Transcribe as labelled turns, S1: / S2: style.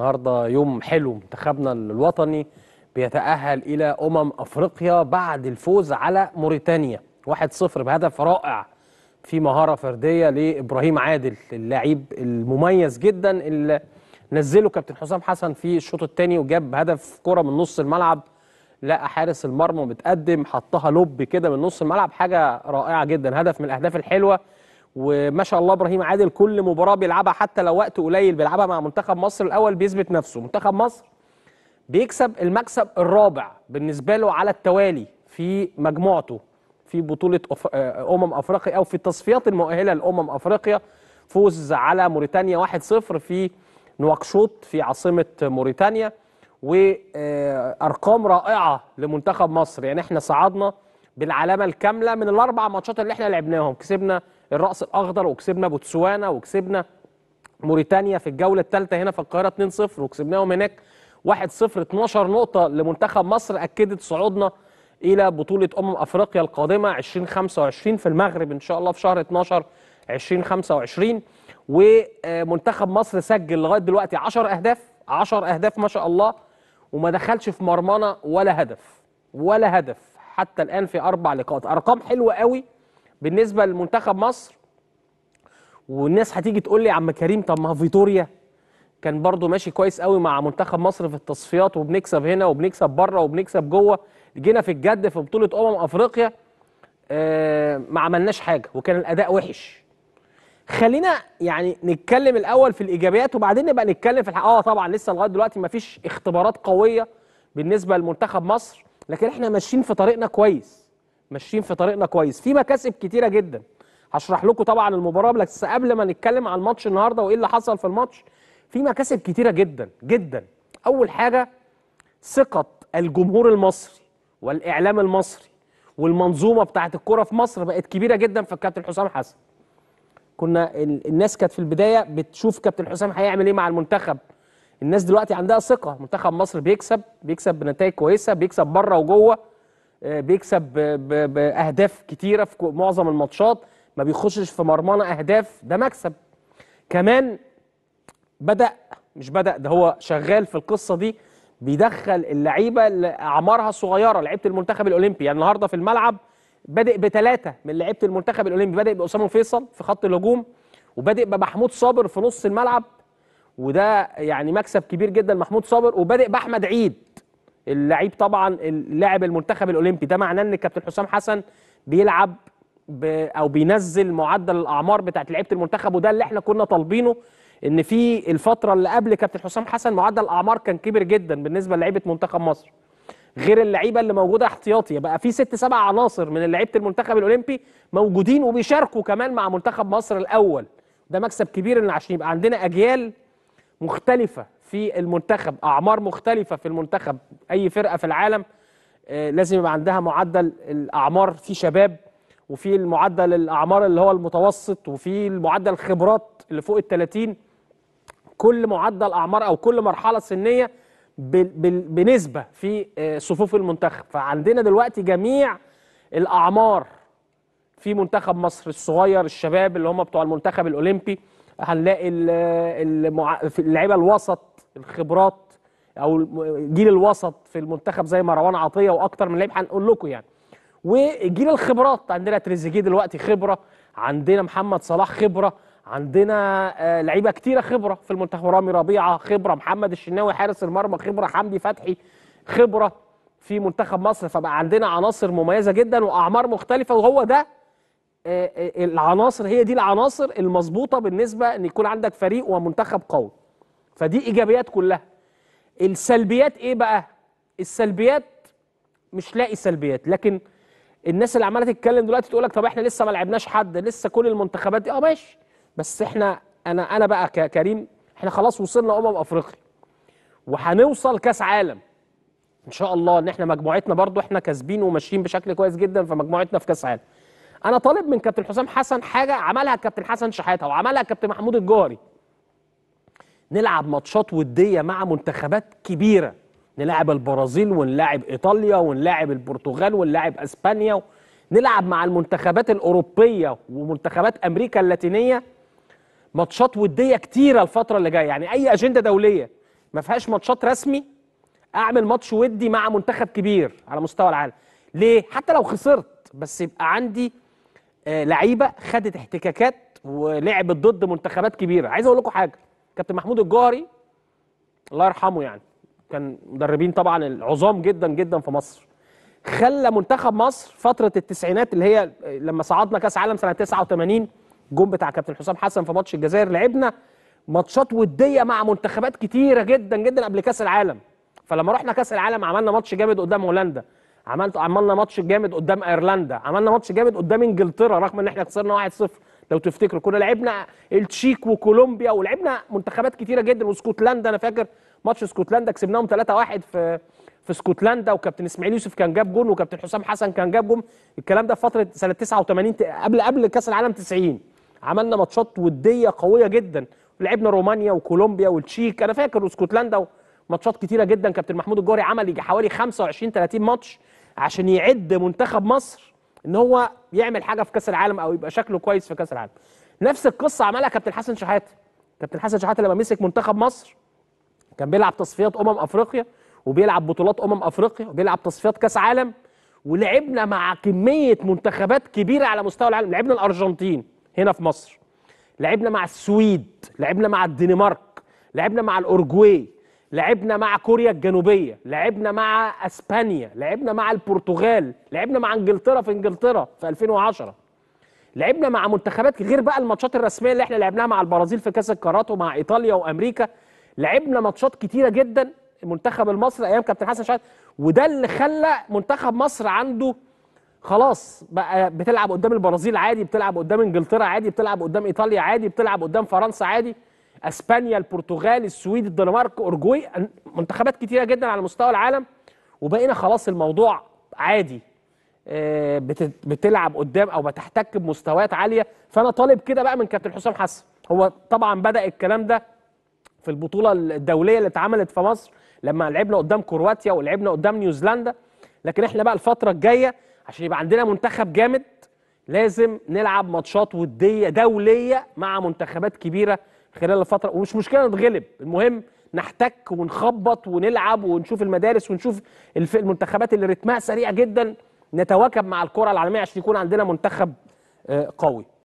S1: النهارده يوم حلو منتخبنا الوطني بيتأهل إلى أمم أفريقيا بعد الفوز على موريتانيا 1-0 بهدف رائع في مهارة فردية لإبراهيم عادل اللاعب المميز جدا اللي نزله كابتن حسام حسن في الشوط الثاني وجاب هدف كرة من نص الملعب لقى حارس المرمى متقدم حطها لوب كده من نص الملعب حاجة رائعة جدا هدف من الأهداف الحلوة وما شاء الله ابراهيم عادل كل مباراه بيلعبها حتى لو وقت قليل بيلعبها مع منتخب مصر الاول بيثبت نفسه منتخب مصر بيكسب المكسب الرابع بالنسبه له على التوالي في مجموعته في بطوله آه، امم افريقيا او في التصفيات المؤهله لامم افريقيا فوز على موريتانيا 1-0 في نواكشوط في عاصمه موريتانيا وارقام رائعه لمنتخب مصر يعني احنا صعدنا بالعلامه الكامله من الاربع ماتشات اللي احنا لعبناهم كسبنا الراس الاخضر وكسبنا بوتسوانا وكسبنا موريتانيا في الجوله الثالثه هنا في القاهره 2-0 وكسبناهم هناك 1-0 12 نقطه لمنتخب مصر اكدت صعودنا الى بطوله امم افريقيا القادمه 2025 في المغرب ان شاء الله في شهر 12 2025 ومنتخب مصر سجل لغايه دلوقتي 10 اهداف 10 اهداف ما شاء الله وما دخلش في مرمانا ولا هدف ولا هدف حتى الان في اربع لقاءات ارقام حلوه قوي بالنسبه لمنتخب مصر والناس هتيجي تقول لي يا عم كريم طب ما فيتوريا كان برضو ماشي كويس قوي مع منتخب مصر في التصفيات وبنكسب هنا وبنكسب بره وبنكسب جوه جينا في الجد في بطوله امم افريقيا آه، ما عملناش حاجه وكان الاداء وحش خلينا يعني نتكلم الاول في الايجابيات وبعدين نبقى نتكلم في الحق اه طبعا لسه لغايه دلوقتي ما فيش اختبارات قويه بالنسبه لمنتخب مصر لكن احنا ماشيين في طريقنا كويس ماشيين في طريقنا كويس في مكاسب كتيره جدا هشرح لكم طبعا المباراه بس قبل ما نتكلم عن الماتش النهارده وايه اللي حصل في الماتش في مكاسب كتيره جدا جدا اول حاجه ثقه الجمهور المصري والاعلام المصري والمنظومه بتاعه الكره في مصر بقت كبيره جدا في الكابتن حسام حسن كنا الناس كانت في البدايه بتشوف كابتن حسام هيعمل ايه مع المنتخب الناس دلوقتي عندها ثقه منتخب مصر بيكسب بيكسب بنتائج كويسه بيكسب بره وجوه آه، بيكسب باهداف كتيره في معظم الماتشات ما بيخشش في مرمانا اهداف ده مكسب كمان بدا مش بدا ده هو شغال في القصه دي بيدخل اللعيبه اللي اعمارها صغيره لعيبه المنتخب الاولمبي يعني النهارده في الملعب بادئ بثلاثه من لعيبه المنتخب الاولمبي بادئ باسامه فيصل في خط الهجوم وبادئ بمحمود صابر في نص الملعب وده يعني مكسب كبير جدا محمود صابر وبادئ باحمد عيد اللعيب طبعا لاعب المنتخب الاولمبي ده معناه ان كابتن حسام حسن بيلعب ب... او بينزل معدل الاعمار بتاعت لعيبه المنتخب وده اللي احنا كنا طالبينه ان في الفتره اللي قبل كابتن حسام حسن معدل الاعمار كان كبير جدا بالنسبه للعيبه منتخب مصر غير اللعيبه اللي موجوده احتياطي بقى في ست سبع عناصر من لعيبه المنتخب الاولمبي موجودين وبيشاركوا كمان مع منتخب مصر الاول ده مكسب كبير ان عشان يبقى عندنا اجيال مختلفه في المنتخب اعمار مختلفه في المنتخب اي فرقه في العالم آه، لازم يبقى عندها معدل الاعمار في شباب وفي المعدل الاعمار اللي هو المتوسط وفي المعدل الخبرات اللي فوق ال 30 كل معدل اعمار او كل مرحله سنيه بنسبه في آه، صفوف المنتخب فعندنا دلوقتي جميع الاعمار في منتخب مصر الصغير الشباب اللي هم بتوع المنتخب الاولمبي هنلاقي اللعيبه الوسط الخبرات او جيل الوسط في المنتخب زي مروان عطيه واكتر من لعيب هنقول لكم يعني وجيل الخبرات عندنا تريزيجيه دلوقتي خبره عندنا محمد صلاح خبره عندنا آه، لعيبه كتيره خبره في المنتخب رامي ربيعه خبره محمد الشناوي حارس المرمى خبره حمدي فتحي خبره في منتخب مصر فبقى عندنا عناصر مميزه جدا واعمار مختلفه وهو ده آه، آه، العناصر هي دي العناصر المظبوطه بالنسبه ان يكون عندك فريق ومنتخب قوي فدي ايجابيات كلها السلبيات ايه بقى السلبيات مش لاقي سلبيات لكن الناس اللي عماله تتكلم دلوقتي تقول لك طب احنا لسه ما لعبناش حد لسه كل المنتخبات دي اه ماشي بس احنا انا انا بقى كريم احنا خلاص وصلنا امم افريقيا وهنوصل كاس عالم ان شاء الله ان احنا مجموعتنا برضو احنا كاسبين وماشيين بشكل كويس جدا فمجموعتنا في كاس عالم انا طالب من كابتن حسام حسن حاجه عملها الكابتن حسن شحاته وعملها الكابتن محمود الجوهري نلعب ماتشات وديه مع منتخبات كبيره نلاعب البرازيل ونلاعب ايطاليا ونلاعب البرتغال ونلاعب اسبانيا نلعب مع المنتخبات الاوروبيه ومنتخبات امريكا اللاتينيه ماتشات وديه كتيره الفتره اللي جايه يعني اي اجنده دوليه ما فيهاش ماتشات رسمي اعمل ماتش ودي مع منتخب كبير على مستوى العالم ليه حتى لو خسرت بس يبقى عندي آه، لعيبه خدت احتكاكات ولعبت ضد منتخبات كبيره عايز اقول لكم حاجه كابتن محمود الجوهري الله يرحمه يعني كان مدربين طبعا العظام جدا جدا في مصر خلى منتخب مصر فتره التسعينات اللي هي لما صعدنا كاس عالم سنه 89 جون بتاع كابتن حسام حسن في ماتش الجزائر لعبنا ماتشات وديه مع منتخبات كتيره جدا جدا قبل كاس العالم فلما رحنا كاس العالم عملنا ماتش جامد قدام هولندا عملت عملنا ماتش جامد قدام ايرلندا عملنا ماتش جامد قدام انجلترا رغم ان احنا خسرنا 1-0 لو تفتكروا كنا لعبنا التشيك وكولومبيا ولعبنا منتخبات كتيره جدا واسكتلندا انا فاكر ماتش اسكتلندا كسبناهم 3-1 في في اسكتلندا وكابتن اسماعيل يوسف كان جاب جون وكابتن حسام حسن كان جاب جون الكلام ده في فتره سنه 89 قبل قبل كاس العالم 90 عملنا ماتشات وديه قويه جدا لعبنا رومانيا وكولومبيا والتشيك انا فاكر واسكتلندا ماتشات كتيره جدا كابتن محمود الجوهري عمل حوالي 25 30 ماتش عشان يعد منتخب مصر ان هو يعمل حاجه في كاس العالم او يبقى شكله كويس في كاس العالم نفس القصه عملها كابتن حسن شحاته كابتن حسن شحاته لما مسك منتخب مصر كان بيلعب تصفيات امم افريقيا وبيلعب بطولات امم افريقيا وبيلعب تصفيات كاس عالم ولعبنا مع كميه منتخبات كبيره على مستوى العالم لعبنا الارجنتين هنا في مصر لعبنا مع السويد لعبنا مع الدنمارك لعبنا مع الاورجواي لعبنا مع كوريا الجنوبيه لعبنا مع اسبانيا لعبنا مع البرتغال لعبنا مع انجلترا في انجلترا في 2010 لعبنا مع منتخبات غير بقى الماتشات الرسميه اللي احنا لعبناها مع البرازيل في كاس القارات ومع ايطاليا وامريكا لعبنا ماتشات كتيره جدا منتخب مصر ايام كابتن حسن شحاته وده اللي خلى منتخب مصر عنده خلاص بقى بتلعب قدام البرازيل عادي بتلعب قدام انجلترا عادي بتلعب قدام ايطاليا عادي بتلعب قدام فرنسا عادي اسبانيا البرتغال السويد الدنمارك اورجواي منتخبات كتيره جدا على مستوى العالم وبقينا خلاص الموضوع عادي آه، بتلعب قدام او بتحتك بمستويات عاليه فانا طالب كده بقى من كابتن حسام حسن هو طبعا بدا الكلام ده في البطوله الدوليه اللي اتعملت في مصر لما لعبنا قدام كرواتيا ولعبنا قدام نيوزيلندا لكن احنا بقى الفتره الجايه عشان يبقى عندنا منتخب جامد لازم نلعب ماتشات وديه دوليه مع منتخبات كبيره خلال الفتره ومش مشكله نتغلب المهم نحتك ونخبط ونلعب ونشوف المدارس ونشوف المنتخبات اللي رتمها سريع جدا نتواكب مع الكره العالميه عشان يكون عندنا منتخب آه، قوي